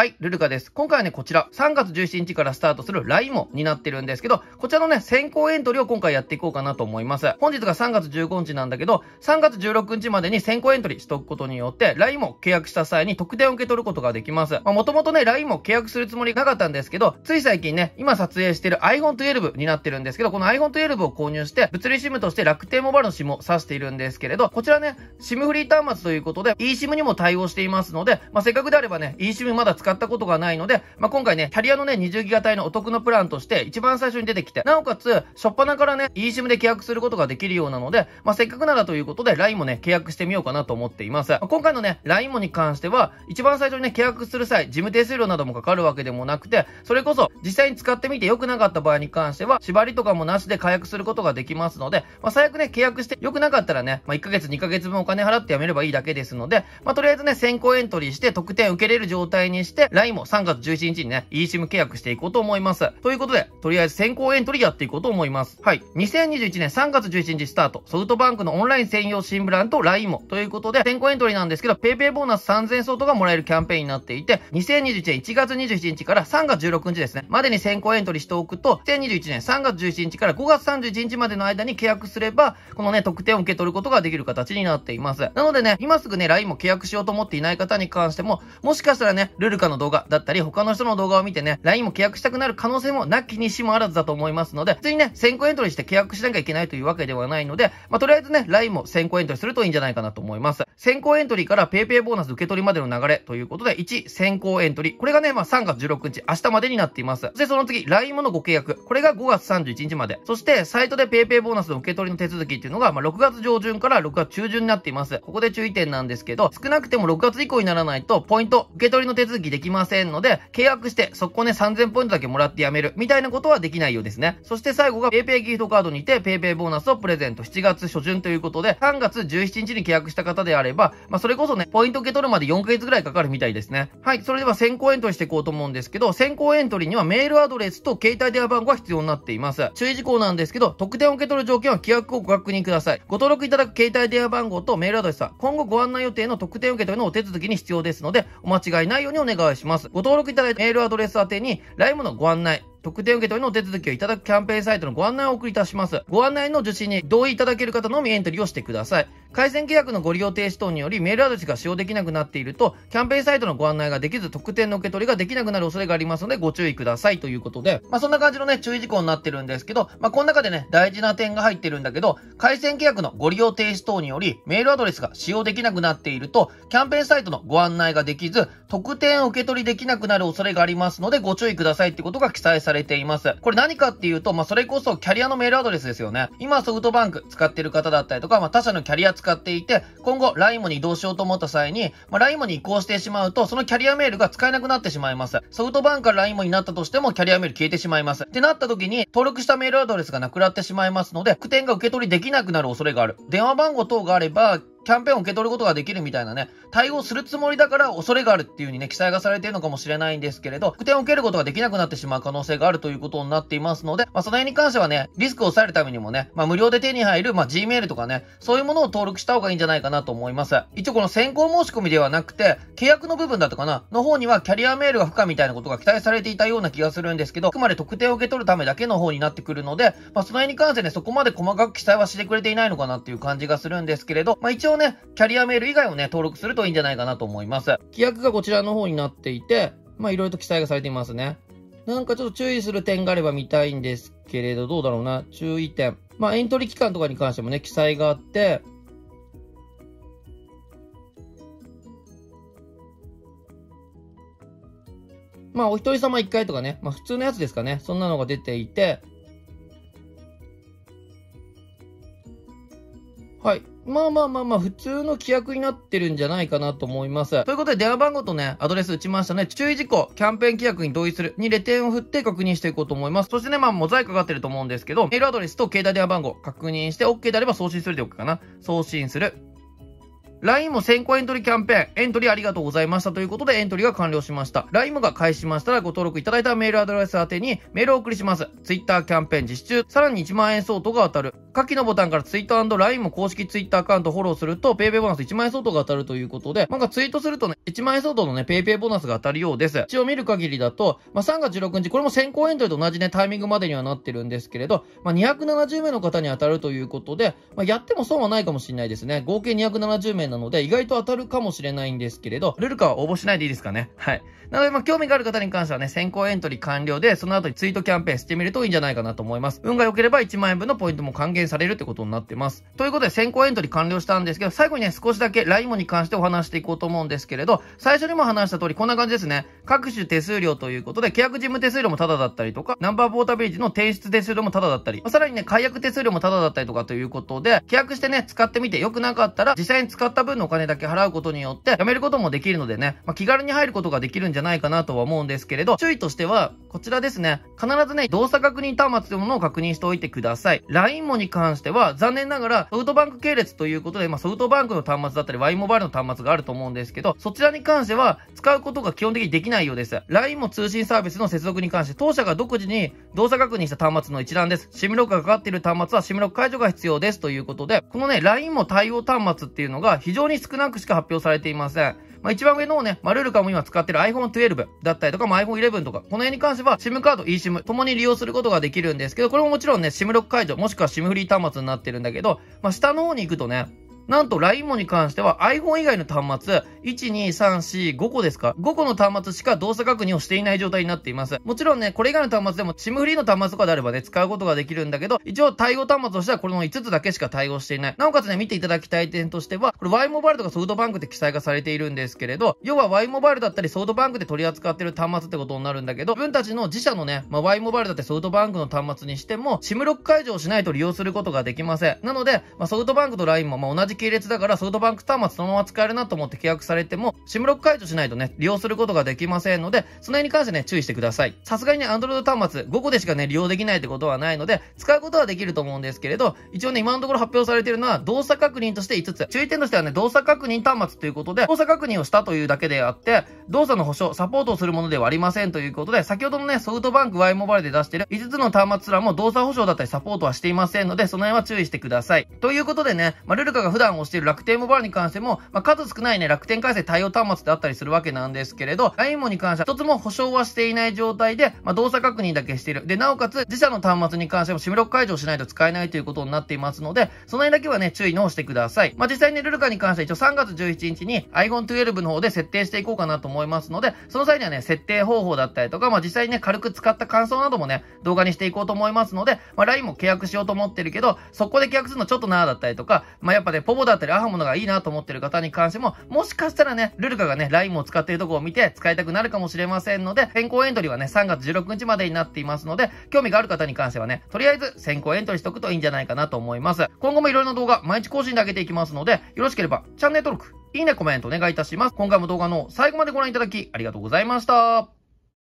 はい、ルルカです。今回はね、こちら、3月17日からスタートするライモになってるんですけど、こちらのね、先行エントリーを今回やっていこうかなと思います。本日が3月15日なんだけど、3月16日までに先行エントリーしとくことによって、ライモ契約した際に特典を受け取ることができます。まあ、もともとね、ライモ契約するつもりなかったんですけど、つい最近ね、今撮影してる iPhone12 になってるんですけど、この iPhone12 を購入して、物理 SIM として楽天モバイルの SIM を挿しているんですけれど、こちらね、SIM フリー端末ということで、eSIM にも対応していますので、まあ、せっかくであればね、eSIM まだ使ったことがないので、まあ、今回ね、キャリアのね、20ギガ帯のお得なプランとして一番最初に出てきて、なおかつ、初っ端からね、eSIM で契約することができるようなので、まあ、せっかくならということで、LINE もね、契約してみようかなと思っています。まあ、今回のね、LINE もに関しては、一番最初にね、契約する際、事務手数料などもかかるわけでもなくて、それこそ、実際に使ってみて良くなかった場合に関しては、縛りとかもなしで解約することができますので、まあ、最悪ね、契約して良くなかったらね、まあ、1ヶ月、2ヶ月分お金払ってやめればいいだけですので、まあ、とりあえずね、先行エントリーして、特典受けれる状態にして、、LINE も3月11日にね、eSIM 契約していこうと思います。ということで、とりあえず先行エントリーやっていこうと思います。はい。2021年3月11日スタート、ソフトバンクのオンライン専用新ブランド LINE も、ということで、先行エントリーなんですけど、PayPay ボーナス3000相当がもらえるキャンペーンになっていて、2021年1月27日から3月16日ですね、までに先行エントリーしておくと、2021年3月11日から5月31日までの間に契約すれば、このね、特典を受け取ることができる形になっています。なのでね、今すぐね、LINE も契約しようと思っていない方に関しても、もしかしたらね、ルールかの動画だったり、他の人の動画を見てね、LINE も契約したくなる可能性もなきにしもあらずだと思いますので、普通にね、先行エントリーして契約しなきゃいけないというわけではないので、まあ、とりあえずね、LINE も先行エントリーするといいんじゃないかなと思います。先行エントリーから PayPay ボーナス受け取りまでの流れということで、1、先行エントリー。これがね、まあ、3月16日、明日までになっています。で、その次、LINE ものご契約。これが5月31日まで。そして、サイトで PayPay ボーナスの受け取りの手続きっていうのが、まあ、6月上旬から6月中旬になっています。ここで注意点なんですけど、少なくても6月以降にならないと、ポイント、受け取りの手続きできませんので、契約して、そこね3000ポイントだけもらってやめる、みたいなことはできないようですね。そして最後が PayPay ギフトカードにて PayPay ボーナスをプレゼント7月初旬ということで、3月17日に契約した方であれば、まあ、それこそね、ポイント受け取るまで4ヶ月ぐらいかかるみたいですね。はい、それでは先行エントリーしていこうと思うんですけど、先行エントリーにはメールアドレスと携帯電話番号が必要になっています。注意事項なんですけど、特典を受け取る条件は規約をご確認ください。ご登録いただく携帯電話番号とメールアドレスは、今後ご案内予定の特典受け取りのお手続きに必要ですので、お間違いないようにお願い願いします。ご登録いただいたメールアドレス宛てに、ライムのご案内、特典受け取りのお手続きをいただくキャンペーンサイトのご案内をお送りいたします。ご案内の受信に同意いただける方のみエントリーをしてください。回線契約のご利用停止等によりメールアドレスが使用できなくなっていると、キャンペーンサイトのご案内ができず、特典の受け取りができなくなる恐れがありますので、ご注意くださいということで、まあ、そんな感じのね、注意事項になってるんですけど、まあ、この中でね、大事な点が入ってるんだけど、回線契約のご利用停止等により、メールアドレスが使用できなくなっていると、キャンペーンサイトのご案内ができず、特典を受け取りできなくなる恐れがありますので、ご注意くださいってことが記載されています。これ何かっていうと、まあ、それこそキャリアのメールアドレスですよね。今、ソフトバンク使ってる方だったりとか、まあ、他社のキャリア使っていて、今後、ライムに移動しようと思った際に、まあ、ライムに移行してしまうと、そのキャリアメールが使えなくなってしまいます。ソフトバンクからライムになったとしても、キャリアメール消えてしまいます。ってなった時に、登録したメールアドレスがなくなってしまいますので、苦点が受け取りできなくなる恐れがある。電話番号等があれば、キャンペーンを受け取ることができるみたいなね、対応するつもりだから恐れがあるっていう風にね、記載がされているのかもしれないんですけれど、特典を受けることができなくなってしまう可能性があるということになっていますので、まあ、その辺に関してはね、リスクを抑えるためにもね、まあ、無料で手に入る、まあ、Gmail とかね、そういうものを登録した方がいいんじゃないかなと思います。一応この先行申し込みではなくて、契約の部分だったかな、の方にはキャリアメールが不可みたいなことが期待されていたような気がするんですけど、あくまで特典を受け取るためだけの方になってくるので、まあ、その辺に関してね、そこまで細かく記載はしてくれていないのかなっていう感じがするんですけれど、まあ、一応応ね、キャリアメール以外をね、登録するといいんじゃないかなと思います。規約がこちらの方になっていて、まあいろいろと記載がされていますね。なんかちょっと注意する点があれば見たいんですけれど、どうだろうな。注意点。まあエントリー期間とかに関してもね、記載があって、まあ、お一人様1回とかね、まあ、普通のやつですかね、そんなのが出ていて、はい。まあまあまあまあ、普通の規約になってるんじゃないかなと思います。ということで、電話番号とね、アドレス打ちましたね。注意事項、キャンペーン規約に同意するにレ点を振って確認していこうと思います。そしてね、まあ、モザイクかかってると思うんですけど、メールアドレスと携帯電話番号確認して、OK であれば送信するでおくかな。送信する。LINE も先行エントリーキャンペーン、エントリーありがとうございましたということでエントリーが完了しました。LINE もが開始しましたらご登録いただいたメールアドレス宛てにメールをお送りします。Twitter キャンペーン実施中、さらに1万円相当が当たる。下記のボタンからツイート &LINE も公式ツイッターアカウントフォローすると、ペイペイ a y ボナス1万円相当が当たるということで、なんかツイートするとね、1万円相当のね、ペイペイ a y ボナスが当たるようです。一応見る限りだと、まあ、3月16日、これも先行エントリーと同じね、タイミングまでにはなってるんですけれど、まあ、270名の方に当たるということで、まあ、やっても損はないかもしれないですね。合計270名なので、意外と当たるかもしれないんですけれど、ルルカは応募しないでいいですかね。はい。なので、ま興味がある方に関してはね、先行エントリー完了で、その後にツイートキャンペーンしてみるといいんじゃないかなと思います。運が良ければ1万円分のポイントも還元されるってことになってます。ということで先行エントリー完了したんですけど、最後にね、少しだけライモに関してお話していこうと思うんですけれど、最初にも話した通りこんな感じですね。各種手数料ということで、契約事務手数料もタダだったりとか、ナンバーポータビリティの提出手数料もタダだったり、まあ、さらにね、解約手数料もタダだったりとかということで、契約してね、使ってみて良くなかったら、実際に使った分のお金だけ払うことによって、やめることもできるのでね、まあ、気軽に入ることができるんじゃないかなとは思うんですけれど、注意としては、こちらですね、必ずね、動作確認端末というものを確認しておいてください。LINE もに関しては、残念ながら、ソフトバンク系列ということで、まあ、ソフトバンクの端末だったり、Y モバイルの端末があると思うんですけど、そちらに関しては、使うことが基本的にできない内容です。LINE も通信サービスの接続に関して、当社が独自に動作確認した端末の一覧です。SIM ロックがかかっている端末は SIM ロック解除が必要ですということで、このね、LINE も対応端末っていうのが非常に少なくしか発表されていません。まあ、一番上のね、マルルカも今使ってる iPhone 12だったりとか、まあ、iPhone 11とか、この辺に関しては SIM カード、eSIM ともに利用することができるんですけど、これももちろんね、SIM ロック解除、もしくは SIM フリー端末になってるんだけど、まあ、下の方に行くとね、なんと LINE もに関しては iPhone 以外の端末、12345個ですか ?5 個の端末しか動作確認をしていない状態になっています。もちろんね、これ以外の端末でも SIM フリーの端末とかであればね、使うことができるんだけど、一応対応端末としてはこの5つだけしか対応していない。なおかつね、見ていただきたい点としては、これ Y モバイルとかソフトバンクって記載がされているんですけれど、要は Y モバイルだったりソフトバンクで取り扱ってる端末ってことになるんだけど、自分たちの自社のね、まあ、Y モバイルだってソフトバンクの端末にしても、SIM ロック解除をしないと利用することができません。なので、まあ、ソフトバンクと LINE もまあ同じ系列だからソフトバンク端末そのまま使えるなと思って契約されても、SIM ロック解除しないとね、利用することができませんので、その辺に関してね、注意してください。さすがにね、Android 端末5個でしかね、利用できないってことはないので、使うことはできると思うんですけれど、一応ね、今のところ発表されているのは動作確認として5つ。注意点としてはね、動作確認端末ということで、動作確認をしたというだけであって、動作の保証、サポートをするものではありませんということで、先ほどのね、ソフトバンク Y モバイルで出している5つの端末すらも動作保証だったりサポートはしていませんので、その辺は注意してください。ということでね、まあ、ルルカが普段押している楽天モバイルに関しても、まあ、数少ないね、楽天回線対応端末であったりするわけなんですけれど、に関しては一つも保証はしていない状態で、まあ、動作確認だけしている。で、なおかつ、自社の端末に関してもシムロック解除しないと使えないということになっていますので、その辺だけはね、注意のしてください。まあ、実際にルルカに関しては一応3月11日に iPhone 12の方で設定していこうかなと思いますので、その際にはね、設定方法だったりとか、まあ、実際にね、軽く使った感想などもね、動画にしていこうと思いますので、まあ、LINE も契約しようと思ってるけど、そこで契約するのちょっとなーだったりとか、まあ、やっぱね、ほぼだったりアハモのがいいなと思ってる方に関しても、もしかしたらね、ルルカがね、ライムを使っているとこを見て使いたくなるかもしれませんので、先行エントリーはね、3月16日までになっていますので、興味がある方に関してはね、とりあえず先行エントリーしとくといいんじゃないかなと思います。今後もいろいろな動画、毎日更新で上げていきますので、よろしければチャンネル登録、いいね、コメントお願いいたします。今回も動画の最後までご覧いただきありがとうございました。